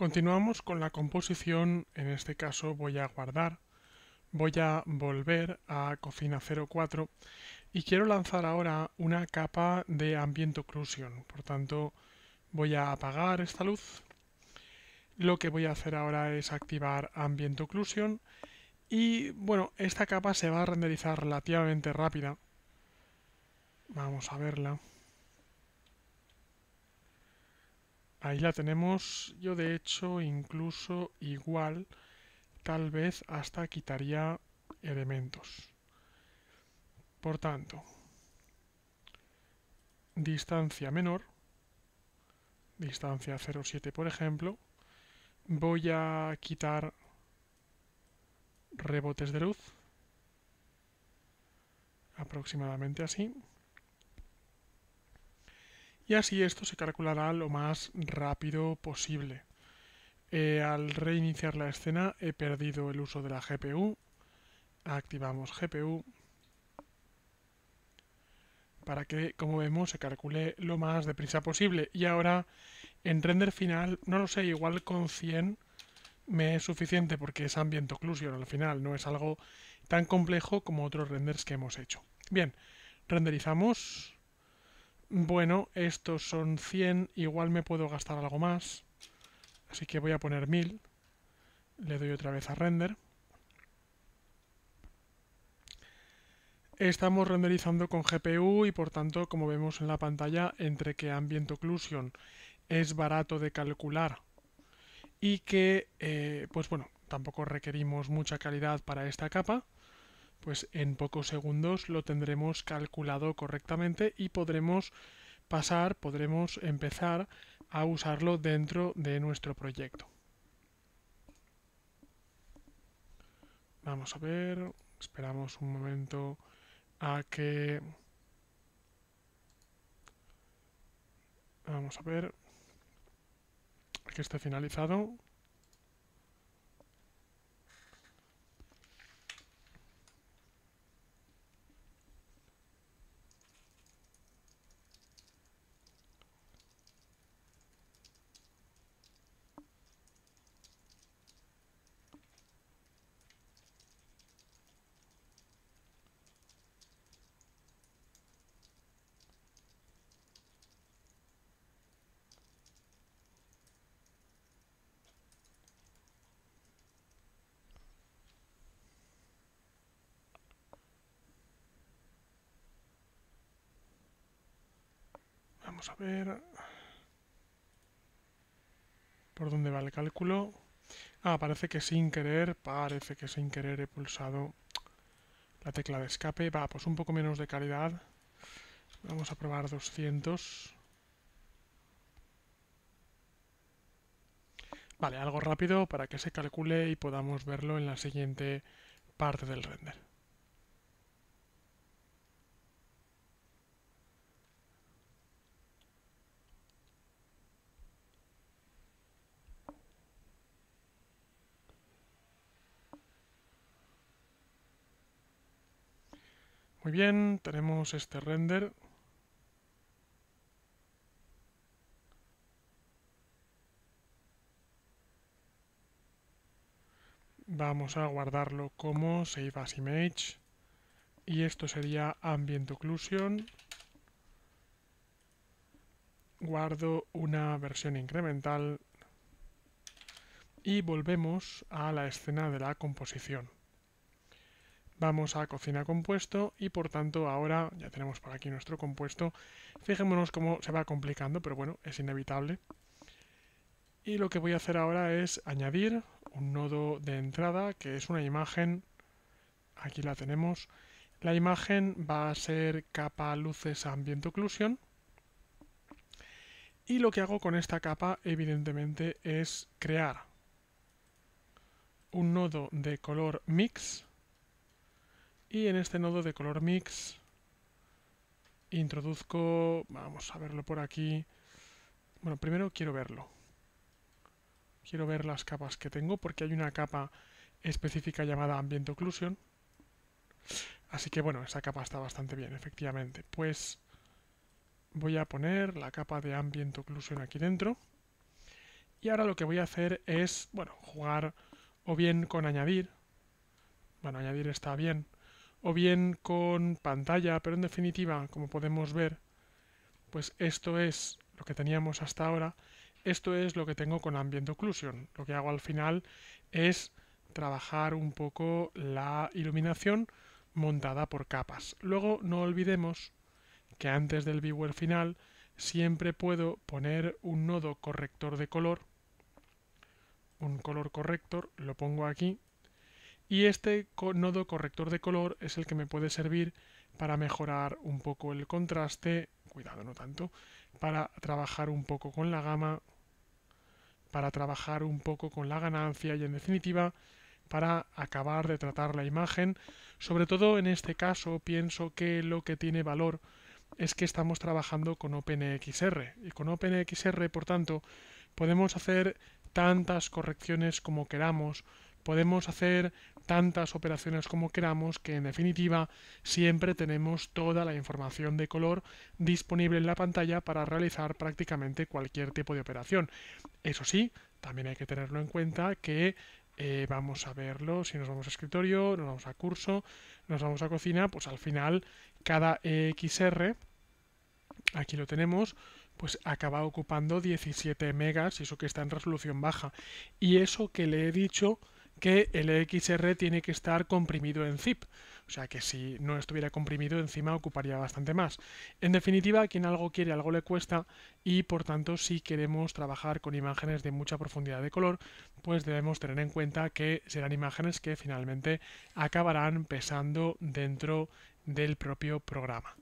Continuamos con la composición, en este caso voy a guardar, voy a volver a Cocina 04 y quiero lanzar ahora una capa de Ambiente Occlusion, por tanto voy a apagar esta luz. Lo que voy a hacer ahora es activar Ambiente Occlusion y bueno, esta capa se va a renderizar relativamente rápida. Vamos a verla. Ahí la tenemos, yo de hecho incluso igual, tal vez hasta quitaría elementos. Por tanto, distancia menor, distancia 0,7 por ejemplo, voy a quitar rebotes de luz, aproximadamente así y así esto se calculará lo más rápido posible. Eh, al reiniciar la escena he perdido el uso de la GPU. Activamos GPU para que, como vemos, se calcule lo más deprisa posible. Y ahora, en render final, no lo sé, igual con 100 me es suficiente porque es ambient occlusion al final, no es algo tan complejo como otros renders que hemos hecho. Bien, renderizamos. Bueno, estos son 100. Igual me puedo gastar algo más. Así que voy a poner 1000. Le doy otra vez a render. Estamos renderizando con GPU y por tanto, como vemos en la pantalla, entre que Ambient Occlusion es barato de calcular y que, eh, pues bueno, tampoco requerimos mucha calidad para esta capa, pues en pocos segundos lo tendremos calculado correctamente y podremos pasar, podremos empezar a usarlo dentro de nuestro proyecto. Vamos a ver, esperamos un momento a que... Vamos a ver, que esté finalizado, a ver por dónde va el cálculo. Ah, parece que sin querer, parece que sin querer he pulsado la tecla de escape. Va, pues un poco menos de calidad. Vamos a probar 200. Vale, algo rápido para que se calcule y podamos verlo en la siguiente parte del render. Muy bien, tenemos este render. Vamos a guardarlo como Save as Image. Y esto sería Ambient Occlusion. Guardo una versión incremental. Y volvemos a la escena de la composición vamos a cocina compuesto y por tanto ahora ya tenemos por aquí nuestro compuesto. Fijémonos cómo se va complicando, pero bueno, es inevitable. Y lo que voy a hacer ahora es añadir un nodo de entrada que es una imagen, aquí la tenemos, la imagen va a ser capa luces ambiente oclusión. y lo que hago con esta capa evidentemente es crear un nodo de color mix y en este nodo de color mix introduzco, vamos a verlo por aquí. Bueno, primero quiero verlo. Quiero ver las capas que tengo porque hay una capa específica llamada ambiente Occlusion. Así que bueno, esa capa está bastante bien, efectivamente. Pues voy a poner la capa de ambiente Occlusion aquí dentro. Y ahora lo que voy a hacer es, bueno, jugar o bien con añadir. Bueno, añadir está bien o bien con pantalla, pero en definitiva, como podemos ver, pues esto es lo que teníamos hasta ahora, esto es lo que tengo con Ambient Occlusion. Lo que hago al final es trabajar un poco la iluminación montada por capas. Luego no olvidemos que antes del viewer final siempre puedo poner un nodo corrector de color, un color corrector, lo pongo aquí y este nodo corrector de color es el que me puede servir para mejorar un poco el contraste, cuidado no tanto, para trabajar un poco con la gama, para trabajar un poco con la ganancia y en definitiva para acabar de tratar la imagen. Sobre todo en este caso pienso que lo que tiene valor es que estamos trabajando con OpenXR y con OpenXR por tanto podemos hacer tantas correcciones como queramos Podemos hacer tantas operaciones como queramos que en definitiva siempre tenemos toda la información de color disponible en la pantalla para realizar prácticamente cualquier tipo de operación. Eso sí, también hay que tenerlo en cuenta que eh, vamos a verlo, si nos vamos a escritorio, nos vamos a curso, nos vamos a cocina, pues al final cada XR, aquí lo tenemos, pues acaba ocupando 17 megas y eso que está en resolución baja. Y eso que le he dicho que el XR tiene que estar comprimido en zip. O sea que si no estuviera comprimido encima ocuparía bastante más. En definitiva, quien algo quiere, algo le cuesta y por tanto si queremos trabajar con imágenes de mucha profundidad de color, pues debemos tener en cuenta que serán imágenes que finalmente acabarán pesando dentro del propio programa.